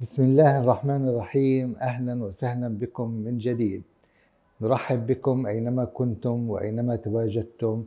بسم الله الرحمن الرحيم اهلا وسهلا بكم من جديد نرحب بكم اينما كنتم واينما تواجدتم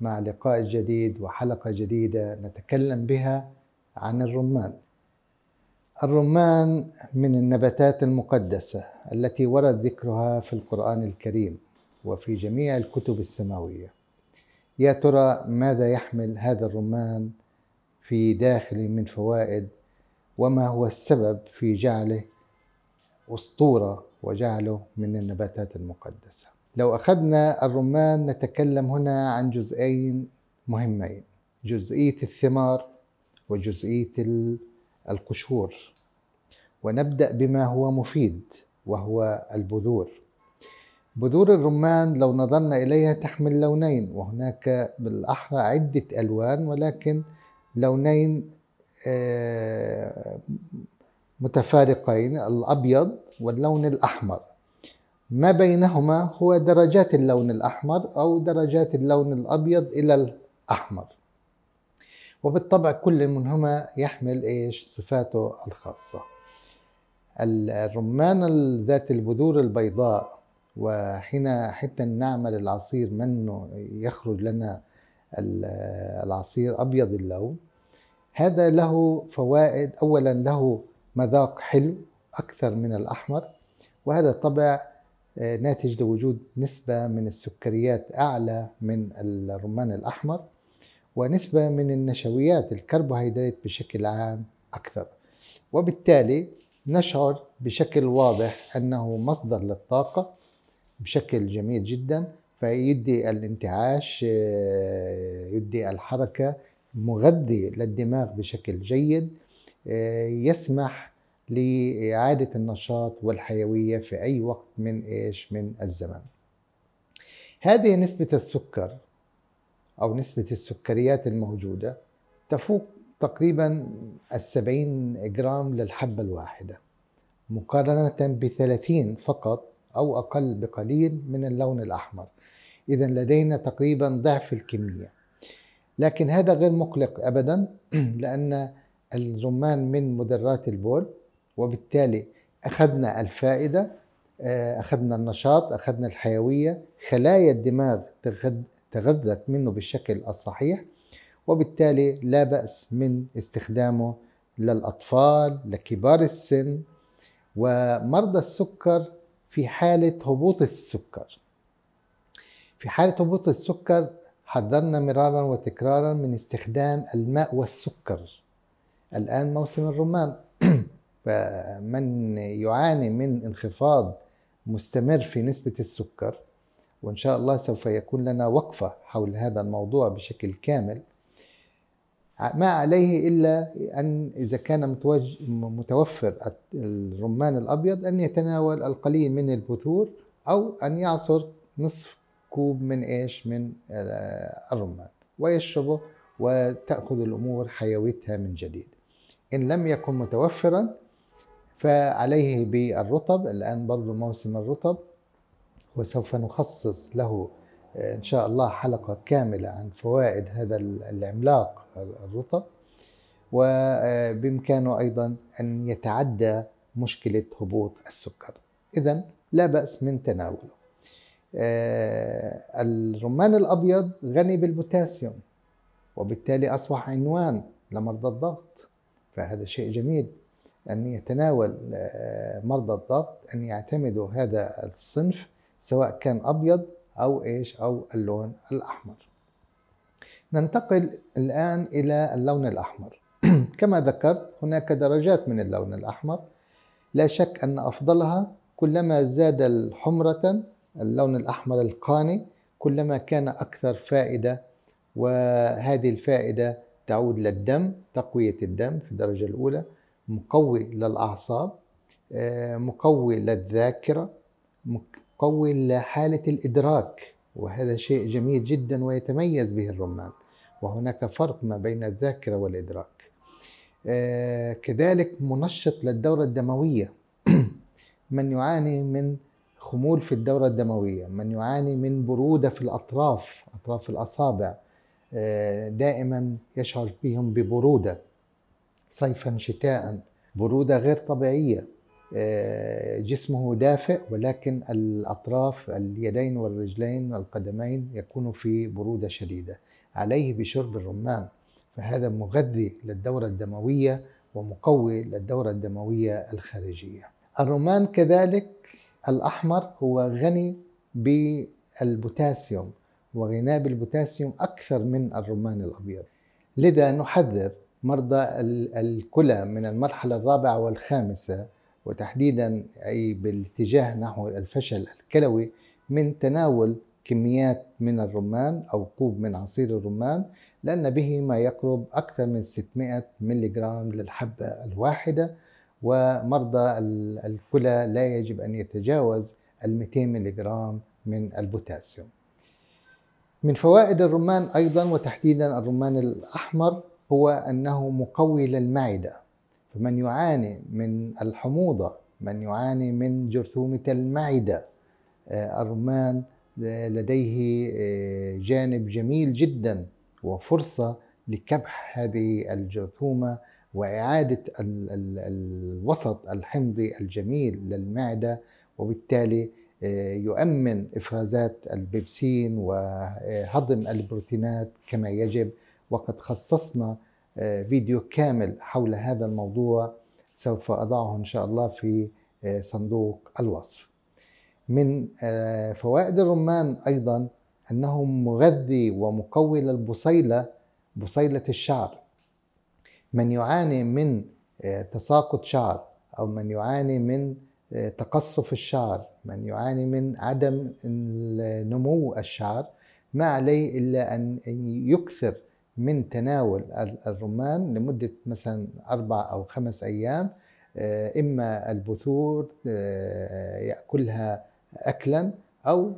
مع لقاء جديد وحلقه جديده نتكلم بها عن الرمان الرمان من النباتات المقدسه التي ورد ذكرها في القران الكريم وفي جميع الكتب السماويه يا ترى ماذا يحمل هذا الرمان في داخل من فوائد وما هو السبب في جعله اسطوره وجعله من النباتات المقدسه. لو اخذنا الرمان نتكلم هنا عن جزئين مهمين، جزئيه الثمار وجزئيه القشور. ونبدا بما هو مفيد وهو البذور. بذور الرمان لو نظرنا اليها تحمل لونين وهناك بالاحرى عده الوان ولكن لونين متفارقين الأبيض واللون الأحمر ما بينهما هو درجات اللون الأحمر أو درجات اللون الأبيض إلى الأحمر وبالطبع كل منهما يحمل إيش صفاته الخاصة الرمان ذات البذور البيضاء وحين حتى نعمل العصير منه يخرج لنا العصير أبيض اللون هذا له فوائد أولا له مذاق حلو أكثر من الأحمر وهذا طبع آه، ناتج لوجود نسبة من السكريات أعلى من الرمان الأحمر ونسبة من النشويات الكربوهيدرات بشكل عام أكثر وبالتالي نشعر بشكل واضح أنه مصدر للطاقة بشكل جميل جدا فيدي الانتعاش آه، يدي الحركة مغذي للدماغ بشكل جيد آه، يسمح لإعادة النشاط والحيوية في أي وقت من إيش من الزمن هذه نسبة السكر أو نسبة السكريات الموجودة تفوق تقريبا السبعين جرام للحبة الواحدة مقارنة بثلاثين فقط أو أقل بقليل من اللون الأحمر إذا لدينا تقريبا ضعف الكمية لكن هذا غير مقلق ابدا لان الرمان من مدرات البول وبالتالي اخذنا الفائده آه، اخذنا النشاط اخذنا الحيويه خلايا الدماغ تغذت منه بالشكل الصحيح وبالتالي لا باس من استخدامه للاطفال لكبار السن ومرضى السكر في حاله هبوط السكر في حاله هبوط السكر حذرنا مرارا وتكرارا من استخدام الماء والسكر الآن موسم الرمان فمن يعاني من انخفاض مستمر في نسبة السكر وإن شاء الله سوف يكون لنا وقفة حول هذا الموضوع بشكل كامل ما عليه إلا أن إذا كان متوفر الرمان الأبيض أن يتناول القليل من البثور أو أن يعصر نصف كوب من ايش من آه، الرمان ويشربه وتأخذ الأمور حيويتها من جديد إن لم يكن متوفرا فعليه بالرطب الآن برضو موسم الرطب وسوف نخصص له آه، إن شاء الله حلقة كاملة عن فوائد هذا العملاق الرطب وبإمكانه أيضا أن يتعدى مشكلة هبوط السكر إذا لا بأس من تناوله آه، الرمان الأبيض غني بالبوتاسيوم وبالتالي أصبح عنوان لمرضى الضغط فهذا شيء جميل أن يتناول آه، مرضى الضغط أن يعتمدوا هذا الصنف سواء كان أبيض أو إيش أو اللون الأحمر ننتقل الآن إلى اللون الأحمر كما ذكرت هناك درجات من اللون الأحمر لا شك أن أفضلها كلما زاد الحمرة اللون الأحمر القاني كلما كان أكثر فائدة وهذه الفائدة تعود للدم تقوية الدم في الدرجة الأولى مقوي للأعصاب آه، مقوي للذاكرة مقوي لحالة الإدراك وهذا شيء جميل جدا ويتميز به الرمان وهناك فرق ما بين الذاكرة والإدراك آه، كذلك منشط للدورة الدموية من يعاني من خمول في الدورة الدموية من يعاني من برودة في الأطراف أطراف الأصابع آه، دائما يشعر بهم ببرودة صيفا شتاء برودة غير طبيعية آه، جسمه دافئ ولكن الأطراف اليدين والرجلين والقدمين يكون في برودة شديدة عليه بشرب الرمان فهذا مغذي للدورة الدموية ومقوي للدورة الدموية الخارجية الرمان كذلك الأحمر هو غني بالبوتاسيوم وغناه بالبوتاسيوم أكثر من الرمان الأبيض لذا نحذر مرضى الكلى من المرحلة الرابعة والخامسة وتحديدا أي بالاتجاه نحو الفشل الكلوي من تناول كميات من الرمان أو كوب من عصير الرمان لأن به ما يقرب أكثر من 600 ملغ للحبة الواحدة ومرضى الكلى لا يجب أن يتجاوز ال 200 ملغ من البوتاسيوم من فوائد الرمان أيضا وتحديدا الرمان الأحمر هو أنه مقوي للمعدة فمن يعاني من الحموضة من يعاني من جرثومة المعدة آه، الرمان لديه آه، جانب جميل جدا وفرصة لكبح هذه الجرثومة واعاده الوسط الحمضي الجميل للمعده وبالتالي آه، يؤمن افرازات البيبسين وهضم البروتينات كما يجب وقد خصصنا آه، فيديو كامل حول هذا الموضوع سوف اضعه ان شاء الله في آه، صندوق الوصف من فوائد الرمان ايضا انه مغذي ومقوي للبصيله بصيله الشعر من يعاني من آه، تساقط شعر او من يعاني من آه، تقصف الشعر من يعاني من عدم نمو الشعر ما عليه الا ان يكثر من تناول الرمان لمده مثلا اربع او خمس ايام آه، اما البثور ياكلها اكلا او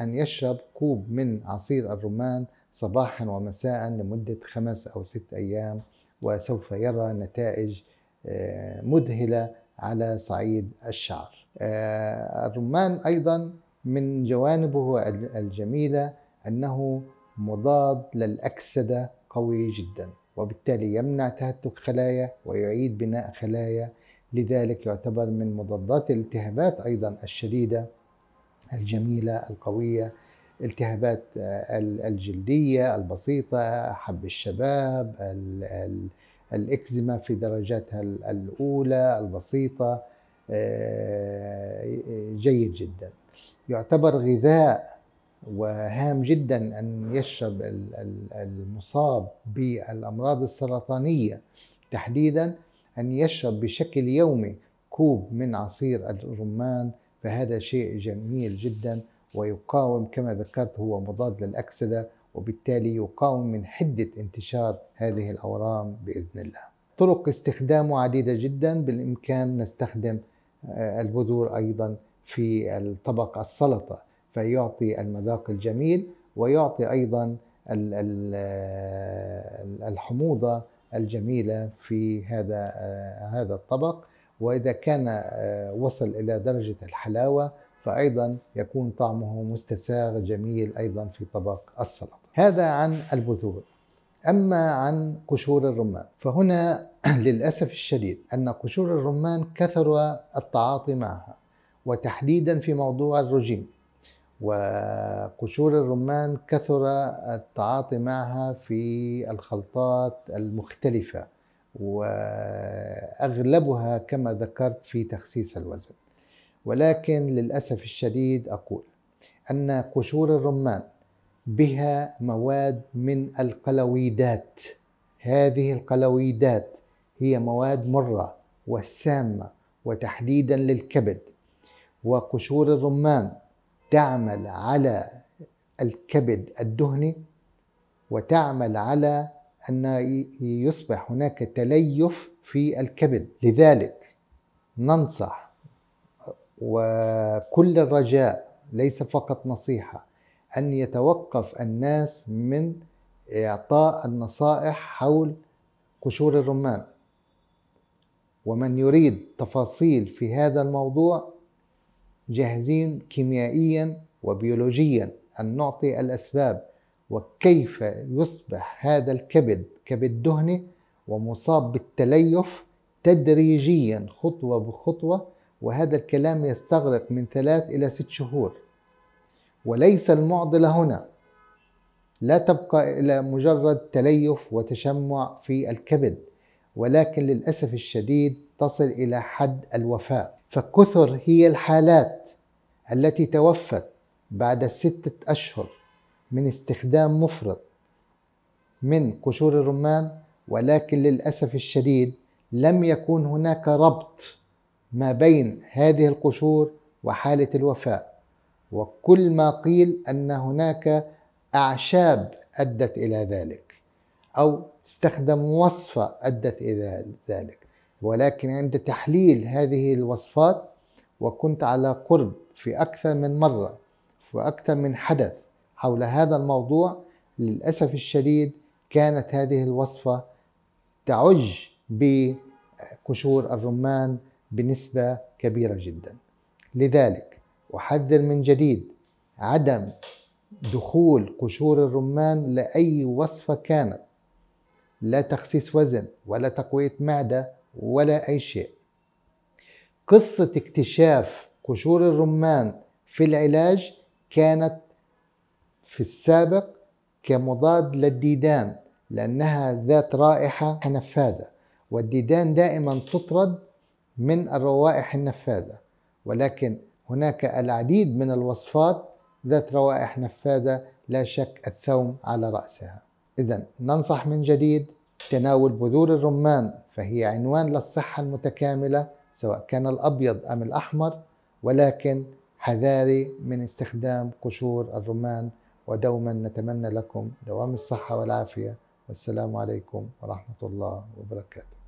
ان يشرب كوب من عصير الرمان صباحا ومساء لمده خمس او ست ايام وسوف يرى نتائج آه، مذهله على صعيد الشعر. آه، الرمان ايضا من جوانبه الجميله انه مضاد للاكسده قوي جدا وبالتالي يمنع تهتك خلايا ويعيد بناء خلايا لذلك يعتبر من مضادات الالتهابات ايضا الشديده الجميله القويه التهابات آه، الجلدية البسيطة حب الشباب الإكزيما في درجاتها الأولى البسيطة آه، جيد جدا يعتبر غذاء وهام جدا أن يشرب المصاب بالأمراض السرطانية تحديدا أن يشرب بشكل يومي كوب من عصير الرمان فهذا شيء جميل جدا ويقاوم كما ذكرت هو مضاد للأكسدة وبالتالي يقاوم من حدة انتشار هذه الأورام بإذن الله طرق استخدامه عديدة جدا بالإمكان نستخدم آه، البذور أيضا في الطبق السلطة فيعطي المذاق الجميل ويعطي أيضا آه، الحموضة الجميلة في هذا آه، هذا الطبق وإذا كان وصل إلى درجة الحلاوة فأيضا يكون طعمه مستساغ جميل أيضا في طبق السلطة هذا عن البذور أما عن قشور الرمان فهنا للأسف الشديد أن قشور الرمان كثر التعاطي معها وتحديدا في موضوع الرجيم وقشور الرمان كثر التعاطي معها في الخلطات المختلفة وأغلبها كما ذكرت في تخسيس الوزن ولكن للأسف الشديد أقول أن قشور الرمان بها مواد من القلويدات هذه القلويدات هي مواد مرة وسامة وتحديدا للكبد وقشور الرمان تعمل على الكبد الدهني وتعمل على أن يصبح هناك تليف في الكبد لذلك ننصح وكل الرجاء ليس فقط نصيحه ان يتوقف الناس من اعطاء النصائح حول قشور الرمان ومن يريد تفاصيل في هذا الموضوع جاهزين كيميائيا وبيولوجيا ان نعطي الاسباب وكيف يصبح هذا الكبد كبد دهني ومصاب بالتليف تدريجيا خطوه بخطوه وهذا الكلام يستغرق من ثلاث إلى ست شهور وليس المعضلة هنا لا تبقى إلى مجرد تليف وتشمع في الكبد ولكن للأسف الشديد تصل إلى حد الوفاة فكثر هي الحالات التي توفت بعد ستة أشهر من استخدام مفرط من قشور الرمان ولكن للأسف الشديد لم يكن هناك ربط ما بين هذه القشور وحالة الوفاء وكل ما قيل أن هناك أعشاب أدت إلى ذلك أو استخدم وصفة أدت إلى ذلك ولكن عند تحليل هذه الوصفات وكنت على قرب في أكثر من مرة في أكثر من حدث حول هذا الموضوع للأسف الشديد كانت هذه الوصفة تعج بقشور الرمان بنسبة كبيرة جدا لذلك أحذر من جديد عدم دخول قشور الرمان لأي وصفة كانت لا تخسيس وزن ولا تقوية معدة ولا أي شيء قصة اكتشاف قشور الرمان في العلاج كانت في السابق كمضاد للديدان لأنها ذات رائحة نفاذة والديدان دائما تطرد من الروائح النفاذة ولكن هناك العديد من الوصفات ذات روائح نفاذة لا شك الثوم على رأسها إذا ننصح من جديد تناول بذور الرمان فهي عنوان للصحة المتكاملة سواء كان الأبيض أم الأحمر ولكن حذاري من استخدام قشور الرمان ودوما نتمنى لكم دوام الصحة والعافية والسلام عليكم ورحمة الله وبركاته